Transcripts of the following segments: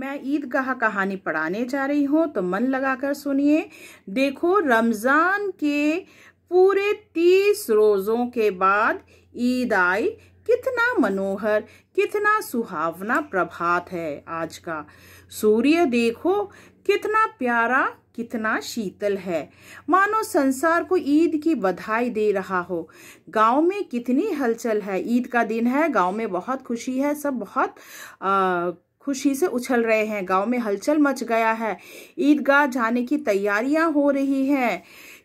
मैं ईदगाह कहानी पढ़ाने जा रही हूँ तो मन लगाकर सुनिए देखो रमज़ान के पूरे तीस रोज़ों के बाद ईद आई कितना मनोहर कितना सुहावना प्रभात है आज का सूर्य देखो कितना प्यारा कितना शीतल है मानो संसार को ईद की बधाई दे रहा हो गांव में कितनी हलचल है ईद का दिन है गांव में बहुत खुशी है सब बहुत आ, खुशी से उछल रहे हैं गांव में हलचल मच गया है ईदगाह जाने की तैयारियां हो रही हैं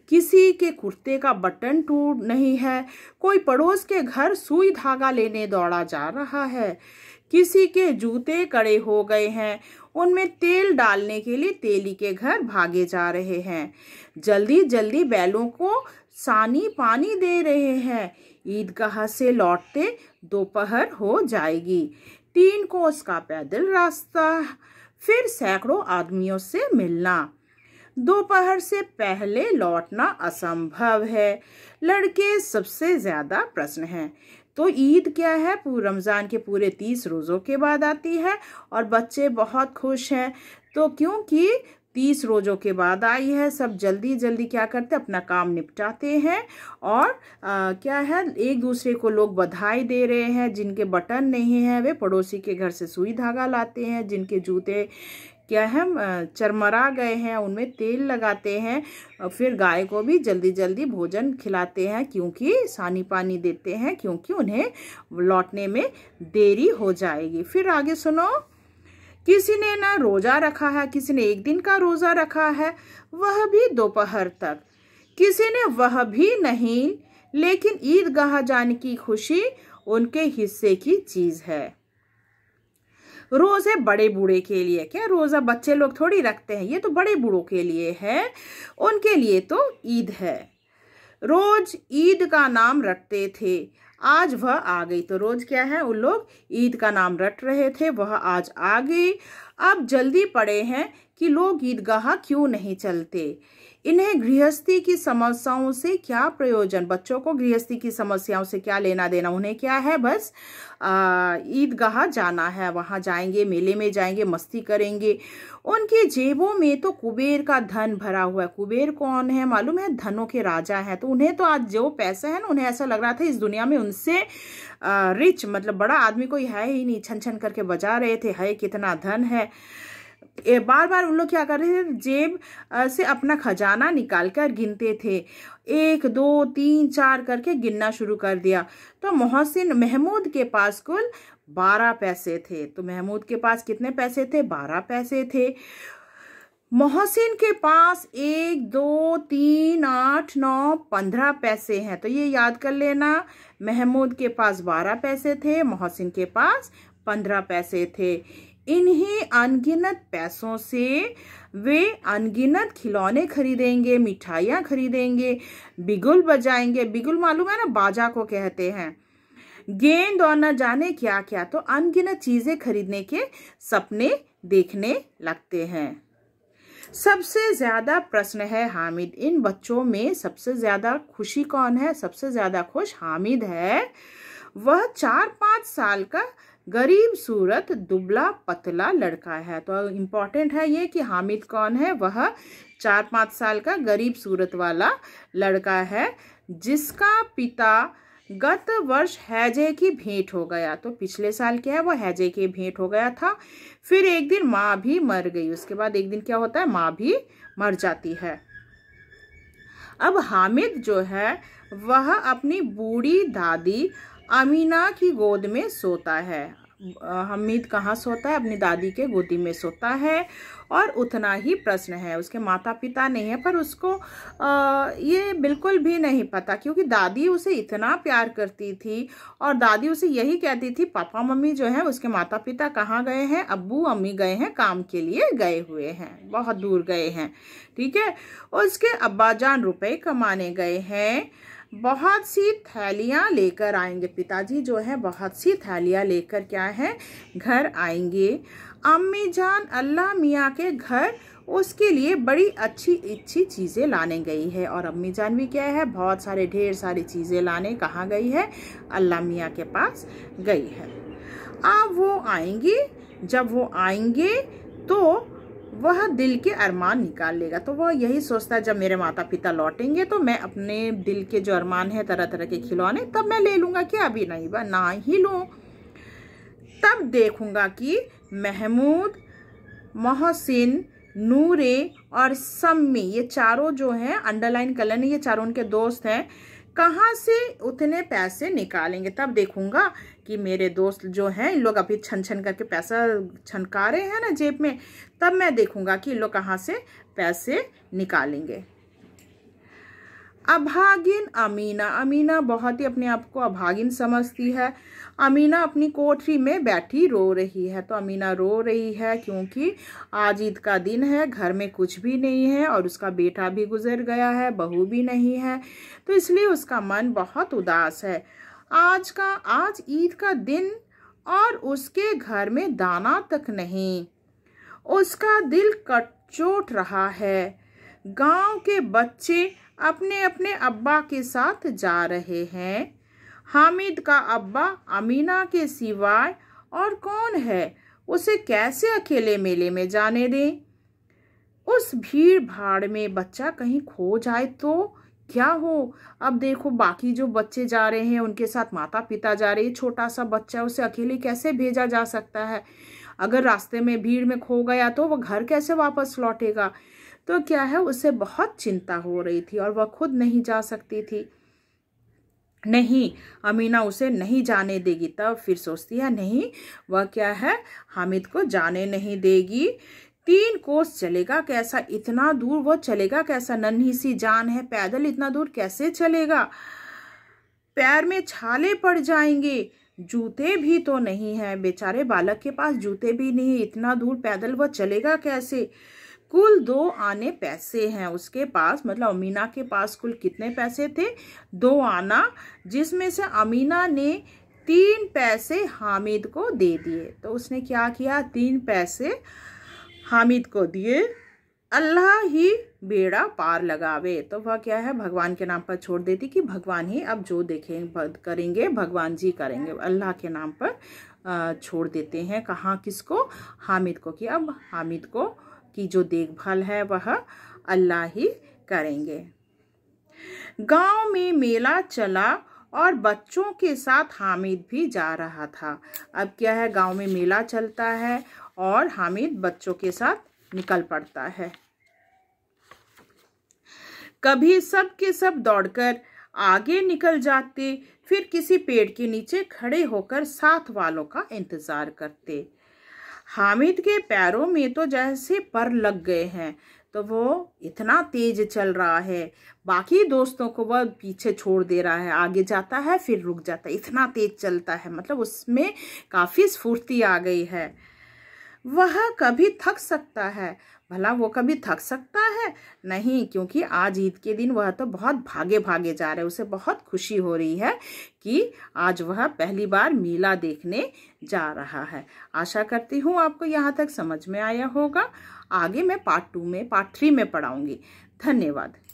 किसी के कुर्ते का बटन टूट नहीं है कोई पड़ोस के घर सुई धागा लेने दौड़ा जा रहा है किसी के जूते कड़े हो गए हैं उनमें तेल डालने के लिए तेली के घर भागे जा रहे हैं जल्दी जल्दी बैलों को सानी पानी दे रहे हैं ईदगाह से लौटते दोपहर हो जाएगी तीन कोस का पैदल रास्ता फिर सैकड़ों आदमियों से मिलना दोपहर से पहले लौटना असंभव है लड़के सबसे ज़्यादा प्रश्न हैं तो ईद क्या है रमज़ान के पूरे तीस रोज़ों के बाद आती है और बच्चे बहुत खुश हैं तो क्योंकि तीस रोज़ों के बाद आई है सब जल्दी जल्दी क्या करते हैं अपना काम निपटाते हैं और आ, क्या है एक दूसरे को लोग बधाई दे रहे हैं जिनके बटन नहीं है वे पड़ोसी के घर से सुई धागा लाते हैं जिनके जूते क्या है चरमरा गए हैं उनमें तेल लगाते हैं फिर गाय को भी जल्दी जल्दी भोजन खिलाते हैं क्योंकि सानी पानी देते हैं क्योंकि उन्हें लौटने में देरी हो जाएगी फिर आगे सुनो किसी ने ना रोज़ा रखा है किसी ने एक दिन का रोज़ा रखा है वह भी दोपहर तक किसी ने वह भी नहीं लेकिन ईदगाह जाने की खुशी उनके हिस्से की चीज़ है रोज़े बड़े बूढ़े के लिए क्या रोज़ा बच्चे लोग थोड़ी रखते हैं ये तो बड़े बूढ़ों के लिए है उनके लिए तो ईद है रोज़ ईद का नाम रखते थे आज वह आ गई तो रोज क्या है उन लोग ईद का नाम रट रहे थे वह आज आ गई अब जल्दी पड़े हैं कि लोग ईदगाह क्यों नहीं चलते इन्हें गृहस्थी की समस्याओं से क्या प्रयोजन बच्चों को गृहस्थी की समस्याओं से क्या लेना देना उन्हें क्या है बस ईदगाह जाना है वहाँ जाएंगे मेले में जाएंगे मस्ती करेंगे उनके जेबों में तो कुबेर का धन भरा हुआ है कुबेर कौन है मालूम है धनों के राजा हैं तो उन्हें तो आज जो पैसे है ना उन्हें ऐसा लग रहा था इस दुनिया में उनसे रिच मतलब बड़ा आदमी कोई है ही नहीं छन छन करके बजा रहे थे है कितना धन है बार बार उन लोग क्या कर रहे थे जेब से अपना खजाना निकाल कर गिनते थे एक दो तीन चार करके गिनना शुरू कर दिया तो मोहसिन महमूद के पास कुल बारह पैसे थे तो महमूद के पास कितने पैसे थे बारह पैसे थे मोहसिन के पास एक दो तीन आठ नौ पंद्रह पैसे हैं तो ये याद कर लेना महमूद के पास बारह पैसे थे मोहसिन के पास पंद्रह पैसे थे इन्हीं अनगिनत पैसों से वे अनगिनत खिलौने खरीदेंगे मिठाइयाँ खरीदेंगे बिगुल बजाएंगे बिगुल मालूम है ना बाजा को कहते हैं गेंद और न जाने क्या क्या तो अनगिनत चीज़ें खरीदने के सपने देखने लगते हैं सबसे ज़्यादा प्रश्न है हामिद इन बच्चों में सबसे ज़्यादा खुशी कौन है सबसे ज़्यादा खुश हामिद है वह चार पाँच साल का गरीब सूरत दुबला पतला लड़का है तो इम्पॉर्टेंट है ये कि हामिद कौन है वह चार पाँच साल का गरीब सूरत वाला लड़का है जिसका पिता गत वर्ष हैजे की भेंट हो गया तो पिछले साल क्या है वो हैजे की भेंट हो गया था फिर एक दिन माँ भी मर गई उसके बाद एक दिन क्या होता है माँ भी मर जाती है अब हामिद जो है वह अपनी बूढ़ी दादी अमीना की गोद में सोता है हमीद कहाँ सोता है अपनी दादी के गोदी में सोता है और उतना ही प्रश्न है उसके माता पिता नहीं है पर उसको आ, ये बिल्कुल भी नहीं पता क्योंकि दादी उसे इतना प्यार करती थी और दादी उसे यही कहती थी पापा मम्मी जो है उसके माता पिता कहाँ गए हैं अब्बू अम्मी गए हैं काम के लिए गए हुए हैं बहुत दूर गए हैं ठीक है उसके अब्बा जान रुपये कमाने गए हैं बहुत सी थैलियाँ लेकर आएंगे पिताजी जो है बहुत सी थैलियाँ लेकर क्या है घर आएंगे अम्मी जान अल्लाह मियाँ के घर उसके लिए बड़ी अच्छी अच्छी चीज़ें लाने गई है और अम्मी जान भी क्या है बहुत सारे ढेर सारी चीज़ें लाने कहाँ गई है अल्लाह मियाँ के पास गई है अब वो आएंगी जब वो आएंगे तो वह दिल के अरमान निकाल लेगा तो वह यही सोचता है जब मेरे माता पिता लौटेंगे तो मैं अपने दिल के जो अरमान है तरह तरह के खिलौने तब मैं ले लूँगा क्या अभी नहीं बा ना ही लूँ तब देखूंगा कि महमूद मोहसिन नूरे और सम्मी ये चारों जो हैं अंडरलाइन कलर ये चारों उनके दोस्त हैं कहाँ से उतने पैसे निकालेंगे तब देखूंगा कि मेरे दोस्त जो हैं इन लोग अभी छन छन करके पैसा छनका रहे हैं ना जेब में तब मैं देखूंगा कि इन लोग कहाँ से पैसे निकालेंगे अभागिन अमीना अमीना बहुत ही अपने आप को अभागिन समझती है अमीना अपनी कोठरी में बैठी रो रही है तो अमीना रो रही है क्योंकि आज ईद का दिन है घर में कुछ भी नहीं है और उसका बेटा भी गुजर गया है बहू भी नहीं है तो इसलिए उसका मन बहुत उदास है आज का आज ईद का दिन और उसके घर में दाना तक नहीं उसका दिल कटचोट रहा है गांव के बच्चे अपने अपने अब्बा के साथ जा रहे हैं हामिद का अब्बा अमीना के सिवाय और कौन है उसे कैसे अकेले मेले में जाने दें उस भीड़ भाड़ में बच्चा कहीं खो जाए तो क्या हो अब देखो बाकी जो बच्चे जा रहे हैं उनके साथ माता पिता जा रहे हैं छोटा सा बच्चा उसे अकेले कैसे भेजा जा सकता है अगर रास्ते में भीड़ में खो गया तो वह घर कैसे वापस लौटेगा तो क्या है उसे बहुत चिंता हो रही थी और वह खुद नहीं जा सकती थी नहीं अमीना उसे नहीं जाने देगी तब फिर सोचती है नहीं वह क्या है हामिद को जाने नहीं देगी तीन कोस चलेगा कैसा इतना दूर वह चलेगा कैसा नन्ही सी जान है पैदल इतना दूर कैसे चलेगा पैर में छाले पड़ जाएंगे जूते भी तो नहीं है बेचारे बालक के पास जूते भी नहीं इतना दूर पैदल वह चलेगा कैसे कुल दो आने पैसे हैं उसके पास मतलब अमीना के पास कुल कितने पैसे थे दो आना जिसमें से अमीना ने तीन पैसे हामिद को दे दिए तो उसने क्या किया तीन पैसे हामिद को दिए अल्लाह ही बेड़ा पार लगावे तो वह क्या है भगवान के नाम पर छोड़ देती कि भगवान ही अब जो देखें करेंगे भगवान जी करेंगे अल्लाह के नाम पर छोड़ देते हैं कहाँ किसको हामिद को कि अब हामिद को की जो देखभाल है वह अल्लाह ही करेंगे गांव में मेला चला और बच्चों के साथ हामिद भी जा रहा था अब क्या है गांव में मेला चलता है और हामिद बच्चों के साथ निकल पड़ता है कभी सब के सब दौड़कर आगे निकल जाते फिर किसी पेड़ के नीचे खड़े होकर साथ वालों का इंतज़ार करते हामिद के पैरों में तो जैसे पर लग गए हैं तो वो इतना तेज चल रहा है बाकी दोस्तों को वह पीछे छोड़ दे रहा है आगे जाता है फिर रुक जाता है इतना तेज चलता है मतलब उसमें काफ़ी स्फूर्ति आ गई है वह कभी थक सकता है भला वो कभी थक सकता है नहीं क्योंकि आज ईद के दिन वह तो बहुत भागे भागे जा रहे उसे बहुत खुशी हो रही है कि आज वह पहली बार मेला देखने जा रहा है आशा करती हूँ आपको यहाँ तक समझ में आया होगा आगे मैं पार्ट टू में पार्ट थ्री में पढ़ाऊँगी धन्यवाद